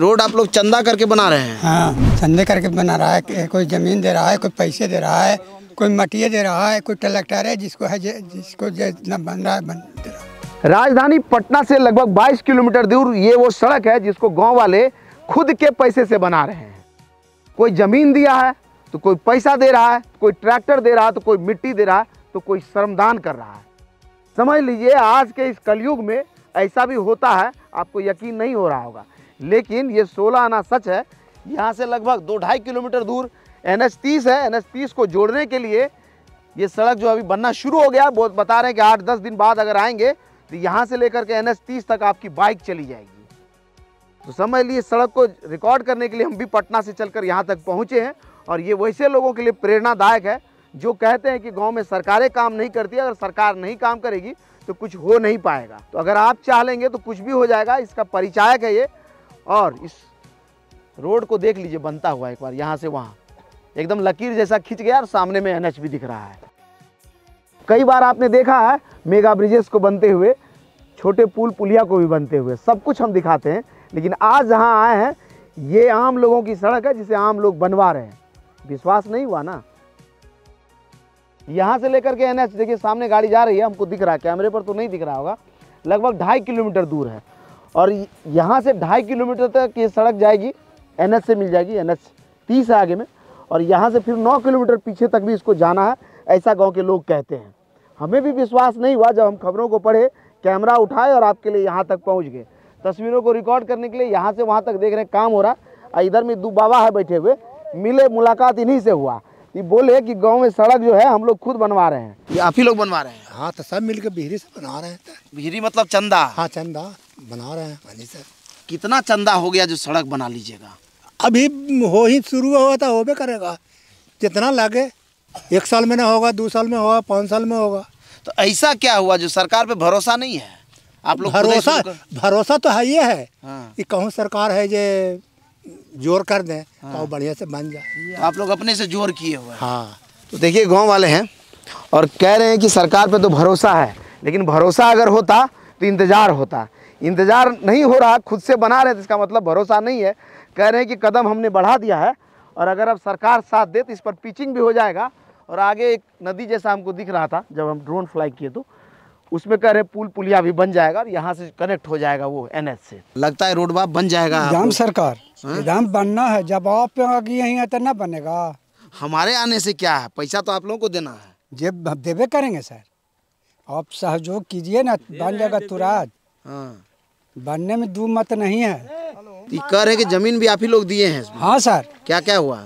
Road आप लोग चंदा करके बना रहे हैं हाँ चंदे करके बना रहा है कोई ज़मीन दे रहा है कोई पैसे दे रहा है कोई मटिया दे रहा है कोई ट्रैक्टर है जिसको है जिसको जितना बन रहा है बन राजधानी पटना से लगभग 22 किलोमीटर दूर ये वो सड़क है जिसको गांव वाले खुद के पैसे से बना रहे हैं कोई ज़मीन दिया है तो कोई पैसा दे रहा है कोई ट्रैक्टर दे रहा है तो कोई मिट्टी दे रहा है तो कोई श्रमदान कर रहा है समझ लीजिए आज के इस कलयुग में ऐसा भी होता है आपको यकीन नहीं हो रहा होगा लेकिन ये सोलह आना सच है यहाँ से लगभग दो ढाई किलोमीटर दूर एन एच तीस है एन एच तीस को जोड़ने के लिए ये सड़क जो अभी बनना शुरू हो गया बहुत बता रहे हैं कि आठ दस दिन बाद अगर आएंगे तो यहाँ से लेकर के एन एच तीस तक आपकी बाइक चली जाएगी तो समझ लिए सड़क को रिकॉर्ड करने के लिए हम भी पटना से चलकर यहाँ तक पहुँचे हैं और ये वैसे लोगों के लिए प्रेरणादायक है जो कहते हैं कि गांव में सरकारें काम नहीं करती अगर सरकार नहीं काम करेगी तो कुछ हो नहीं पाएगा तो अगर आप चाह लेंगे तो कुछ भी हो जाएगा इसका परिचायक है ये और इस रोड को देख लीजिए बनता हुआ एक बार यहाँ से वहाँ एकदम लकीर जैसा खींच गया और सामने में एनएच भी दिख रहा है कई बार आपने देखा है मेगा ब्रिजेस को बनते हुए छोटे पुल पुलिया को भी बनते हुए सब कुछ हम दिखाते हैं लेकिन आज जहाँ आए हैं ये आम लोगों की सड़क है जिसे आम लोग बनवा रहे हैं विश्वास नहीं हुआ ना यहाँ से लेकर के एनएच देखिए सामने गाड़ी जा रही है हमको दिख रहा है कैमरे पर तो नहीं दिख रहा होगा लगभग ढाई किलोमीटर दूर है और यहाँ से ढाई किलोमीटर तक ये सड़क जाएगी एन से मिल जाएगी एन एच तीस आगे में और यहाँ से फिर नौ किलोमीटर पीछे तक भी इसको जाना है ऐसा गाँव के लोग कहते हैं हमें भी विश्वास नहीं हुआ जब हम खबरों को पढ़े कैमरा उठाए और आपके लिए यहाँ तक पहुँच गए तस्वीरों को रिकॉर्ड करने के लिए यहाँ से वहाँ तक देख रहे हैं काम हो रहा है इधर में दो बाबा है बैठे हुए मिले मुलाकात इन्हीं से हुआ ये बोले कि गांव में सड़क जो है हम लोग खुद बनवा रहे हैं आप ही लोग बनवा रहे हैं हाँ तो सब मिलकर बिहरी से बना रहे हैं बिहरी मतलब चंदा हाँ चंदा बना रहे हैं हाँ जी सर कितना चंदा हो गया जो सड़क बना लीजिएगा अभी हो ही शुरू हुआ था हो भी करेगा जितना लगे एक साल में ना होगा दो साल में होगा पाँच साल में होगा तो ऐसा क्या हुआ जो सरकार पे भरोसा नहीं है आप लोग भरोसा भरोसा तो है ये है हाँ। कि कहूँ सरकार है जे जोर कर दें तो हाँ। बढ़िया से बन जाए तो आप लोग अपने से जोर किए हुए हाँ तो देखिए गांव वाले हैं और कह रहे हैं कि सरकार पे तो भरोसा है लेकिन भरोसा अगर होता तो इंतज़ार होता इंतज़ार नहीं हो रहा खुद से बना रहे तो इसका मतलब भरोसा नहीं है कह रहे हैं कि कदम हमने बढ़ा दिया है और अगर अब सरकार साथ दे तो इस पर पिचिंग भी हो जाएगा और आगे एक नदी जैसा हमको दिख रहा था जब हम ड्रोन फ्लाई किए तो उसमें कह रहे पुल पुलिया भी बन जाएगा और यहाँ से कनेक्ट हो जाएगा वो एन से लगता है रोडवा बन जाएगा जाम सरकार हाँ? जाम बनना है जब आप यहीं है तो ना बनेगा हमारे आने से क्या है पैसा तो आप लोगों को देना है जब देवे करेंगे सर आप सहयोग कीजिए ना बन जाएगा तुरंत हाँ बनने में दो मत नहीं है तो कह रहे कि जमीन भी आप ही लोग दिए हैं हाँ सर क्या क्या हुआ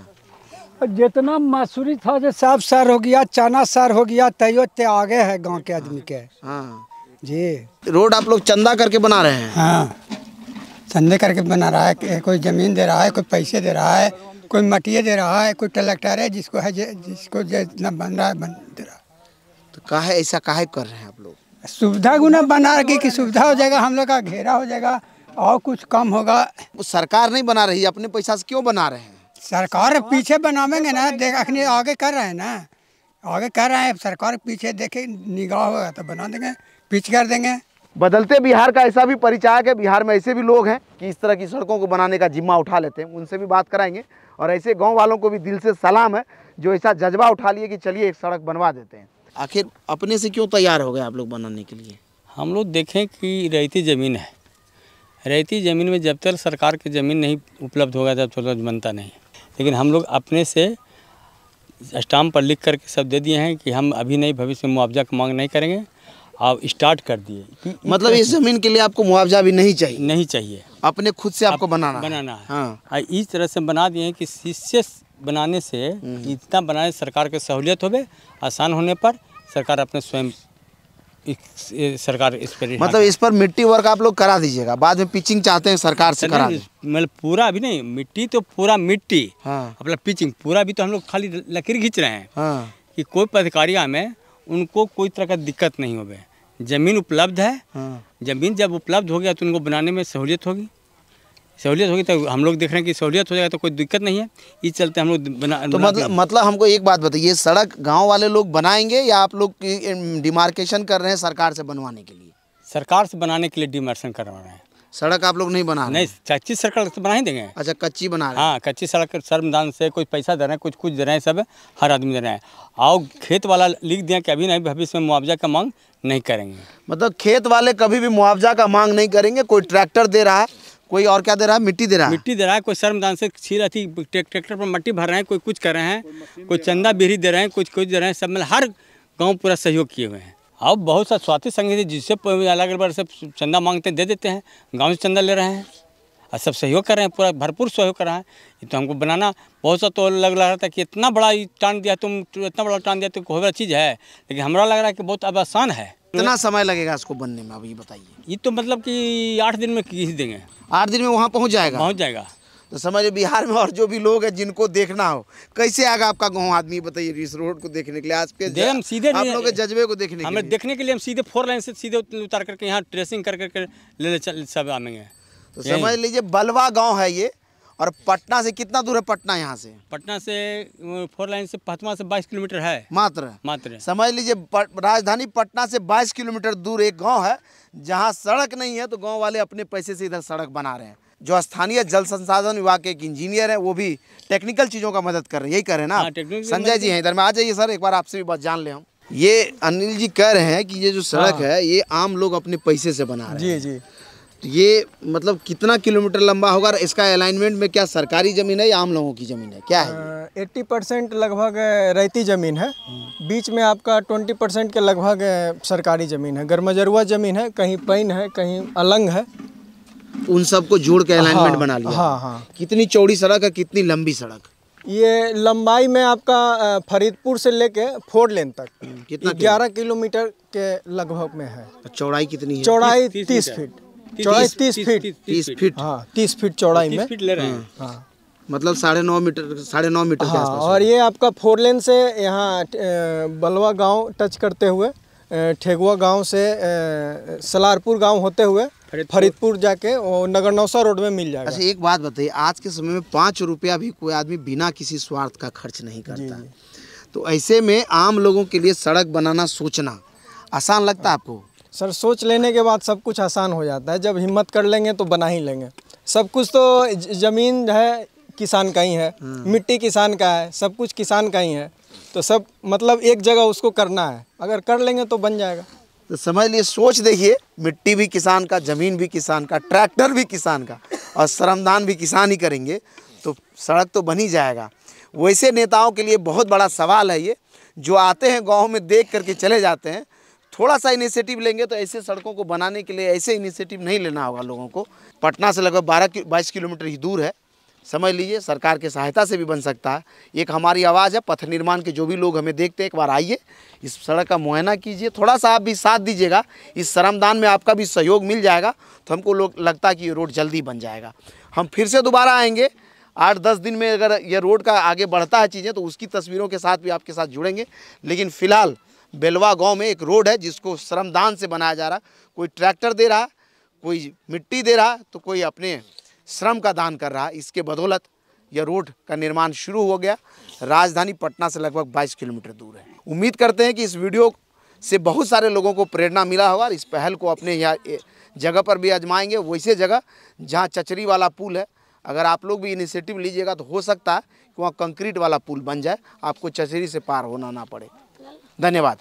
जितना मसूरी था जो सब सर हो गया चना सर हो गया तयो ते आगे है गांव के आदमी के हाँ जी रोड आप लोग चंदा करके बना रहे हैं हाँ चंदे करके बना रहा है कोई जमीन दे रहा है कोई पैसे दे रहा है कोई मटिए दे रहा है कोई ट्रैक्टर है जिसको है जिसको जितना बन रहा है बन दे रहा है तो कहा ऐसा कहा कर रहे हैं आप लोग सुविधा गुना बना रखी कि सुविधा हो जाएगा हम लोग का घेरा हो जाएगा और कुछ कम होगा वो सरकार नहीं बना रही अपने पैसा से क्यों बना रहे हैं सरकार पीछे बनावेंगे ना देख अखनी आगे कर रहे हैं ना आगे कर रहे हैं सरकार पीछे देखे निगाह होगा तो बना देंगे पीछे कर देंगे बदलते बिहार का ऐसा भी परिचय है बिहार में ऐसे भी लोग हैं कि इस तरह की सड़कों को बनाने का जिम्मा उठा लेते हैं उनसे भी बात कराएंगे और ऐसे गांव वालों को भी दिल से सलाम है जो ऐसा जज्बा उठा लिए कि चलिए एक सड़क बनवा देते हैं आखिर अपने से क्यों तैयार हो गए आप लोग बनाने के लिए हम लोग देखें कि रेती ज़मीन है रेती ज़मीन में जब तक सरकार की ज़मीन नहीं उपलब्ध होगा तब तक तो बनता नहीं लेकिन हम लोग अपने से स्टाम्प पर लिख करके सब दे दिए हैं कि हम अभी नहीं भविष्य में मुआवजा की मांग नहीं करेंगे आप स्टार्ट कर दिए मतलब इस ज़मीन के लिए आपको मुआवजा भी नहीं चाहिए नहीं चाहिए अपने खुद से आपको बनाना बनाना है, हाँ। इस तरह से बना दिए हैं कि शिष्य बनाने से हम्म, हम्म। इतना बनाने सरकार के सहूलियत हो आसान होने पर सरकार अपने स्वयं सरकार इस पर मतलब इस पर मिट्टी वर्क आप लोग करा दीजिएगा बाद में पिचिंग चाहते हैं सरकार से करा मतलब पूरा अभी नहीं मिट्टी तो पूरा मिट्टी हाँ। अपना पिचिंग पूरा भी तो हम लोग खाली लकीर खींच रहे हैं हाँ। कि कोई पदकारी में उनको कोई तरह का दिक्कत नहीं हो जमीन उपलब्ध है हाँ। जमीन जब उपलब्ध हो गया तो उनको बनाने में सहूलियत होगी सहूलियत होगी तो हम लोग देख रहे हैं कि सहूलियत हो जाएगा तो कोई दिक्कत नहीं है इस चलते हम लोग बना तो मतलब मतलब हमको एक बात बताइए सड़क गांव वाले लोग बनाएंगे या आप लोग डिमार्केशन कर रहे हैं सरकार से बनवाने के लिए सरकार से बनाने के लिए डिमार्केशन कर रहे हैं सड़क आप लोग नहीं बना नहीं कच्ची सड़क तो बना ही देंगे अच्छा कच्ची बना रहे हाँ कच्ची सड़क श्रमदान से कुछ पैसा दे रहे हैं कुछ कुछ दे रहे हैं सब हर आदमी दे रहे हैं और खेत वाला लिख दिया कि अभी नहीं भविष्य में मुआवजा का मांग नहीं करेंगे मतलब खेत वाले कभी भी मुआवजा का मांग नहीं करेंगे कोई ट्रैक्टर दे रहा है कोई और क्या दे रहा है मिट्टी दे रहा है मिट्टी दे रहा है कोई शर्मदान से छी अथी ट्रैक्टर पर मिट्टी भर रहे हैं कोई कुछ कर रहे हैं कोई चंदा बिहरी दे रहे हैं कुछ कुछ दे रहे हैं सब मतलब हर गाँव पूरा सहयोग किए हुए हैं अब बहुत सा स्वास्थ्य है जिससे अलग अलग से चंदा मांगते हैं दे देते हैं गाँव से चंदा ले रहे हैं और सब सहयोग कर रहे हैं पूरा भरपूर सहयोग कर रहे हैं तो हमको बनाना बहुत सा तो लग रहा था कि इतना बड़ा टाँग दिया तुम इतना बड़ा टाँग दिया तो कोई बड़ा चीज़ है लेकिन हमारा लग रहा है कि बहुत अब आसान है कितना समय लगेगा इसको बनने में अब ये बताइए ये तो मतलब कि आठ दिन में घीस देंगे आठ दिन में वहाँ पहुँच जाएगा पहुँच जाएगा तो समझ बिहार में और जो भी लोग हैं जिनको देखना हो कैसे आएगा आपका गाँव आदमी बताइए इस रोड को देखने के लिए आज के हम सीधे आप लोगों के जज्बे को देखने हमें देखने के लिए हम सीधे फोर लाइन से सीधे उतार करके यहाँ ट्रेसिंग कर करके ले ले सब आएंगे तो समझ लीजिए बलवा गांव है ये और पटना से कितना दूर है पटना यहाँ से पटना से फोर लाइन से पथमा से 22 किलोमीटर है मात्र मात्र समझ लीजिए राजधानी पटना से 22 किलोमीटर दूर एक गांव है जहाँ सड़क नहीं है तो गांव वाले अपने पैसे से इधर सड़क बना रहे हैं जो स्थानीय जल संसाधन विभाग के एक इंजीनियर है वो भी टेक्निकल चीज़ों का मदद कर रहे हैं यही कह रहे हैं ना हाँ, संजय जी हैं इधर में आ जाइए सर एक बार आपसे भी बात जान ले हम ये अनिल जी कह रहे हैं कि ये जो सड़क हाँ। है ये आम लोग अपने पैसे से बना रहे हैं जी जी ये मतलब कितना किलोमीटर लंबा होगा इसका अलाइनमेंट में क्या सरकारी ज़मीन है या आम लोगों की ज़मीन है क्या है एट्टी परसेंट लगभग रेती ज़मीन है हम्म। बीच में आपका ट्वेंटी परसेंट के लगभग सरकारी ज़मीन है गर्मजरुआ ज़मीन है कहीं पैन है कहीं अलंग है उन सबको जोड़ के अलाइनमेंट हाँ, बना लिया हाँ हाँ कितनी चौड़ी सड़क है कितनी लंबी सड़क ये लंबाई में आपका फरीदपुर से लेके फोर लेन तक हम्म, कितना ग्यारह किलोमीटर के लगभग में है तो चौड़ाई कितनी चौड़ाई तीस फीट चौड़ाई तीस फीट तीस फीट हाँ तीस फीट चौड़ाई में फीट ले रहे हैं हाँ। मतलब साढ़े नौ मीटर साढ़े नौ मीटर हाँ, और ये आपका फोर लेन से यहाँ बलवा गांव टच करते हुए ठेगुआ गांव से सलारपुर गांव होते हुए फरीदपुर जाके नगर नौसा रोड में मिल जाएगा अच्छा एक बात बताइए आज के समय में पाँच रुपया भी कोई आदमी बिना किसी स्वार्थ का खर्च नहीं करता है तो ऐसे में आम लोगों के लिए सड़क बनाना सोचना आसान लगता है आपको सर सोच लेने के बाद सब कुछ आसान हो जाता है जब हिम्मत कर लेंगे तो बना ही लेंगे सब कुछ तो ज़मीन है किसान का ही है हम्म। मिट्टी किसान का है सब कुछ किसान का ही है तो सब मतलब एक जगह उसको करना है अगर कर लेंगे तो बन जाएगा तो समझ लिए सोच देखिए मिट्टी भी किसान का ज़मीन भी किसान का ट्रैक्टर भी किसान का और श्रमदान भी किसान ही करेंगे तो सड़क तो बन ही जाएगा वैसे नेताओं के लिए बहुत बड़ा सवाल है ये जो आते हैं गाँव में देख करके चले जाते हैं थोड़ा सा इनिशिएटिव लेंगे तो ऐसे सड़कों को बनाने के लिए ऐसे इनिशिएटिव नहीं लेना होगा लोगों को पटना से लगभग बारह बाईस किलोमीटर ही दूर है समझ लीजिए सरकार की सहायता से भी बन सकता है एक हमारी आवाज़ है पथ निर्माण के जो भी लोग हमें देखते हैं एक बार आइए इस सड़क का मुआयना कीजिए थोड़ा सा आप भी साथ दीजिएगा इस श्रमदान में आपका भी सहयोग मिल जाएगा तो हमको लोग लगता है कि ये रोड जल्दी बन जाएगा हम फिर से दोबारा आएंगे आठ दस दिन में अगर यह रोड का आगे बढ़ता है चीज़ें तो उसकी तस्वीरों के साथ भी आपके साथ जुड़ेंगे लेकिन फ़िलहाल बेलवा गांव में एक रोड है जिसको श्रमदान से बनाया जा रहा कोई ट्रैक्टर दे रहा कोई मिट्टी दे रहा तो कोई अपने श्रम का दान कर रहा इसके बदौलत यह रोड का निर्माण शुरू हो गया राजधानी पटना से लगभग 22 किलोमीटर दूर है उम्मीद करते हैं कि इस वीडियो से बहुत सारे लोगों को प्रेरणा मिला होगा और इस पहल को अपने यहाँ जगह पर भी आजमाएंगे वैसे जगह जहाँ चचरी वाला पुल है अगर आप लोग भी इनिशिएटिव लीजिएगा तो हो सकता है कि वहाँ कंक्रीट वाला पुल बन जाए आपको चचेरी से पार होना ना पड़े धन्यवाद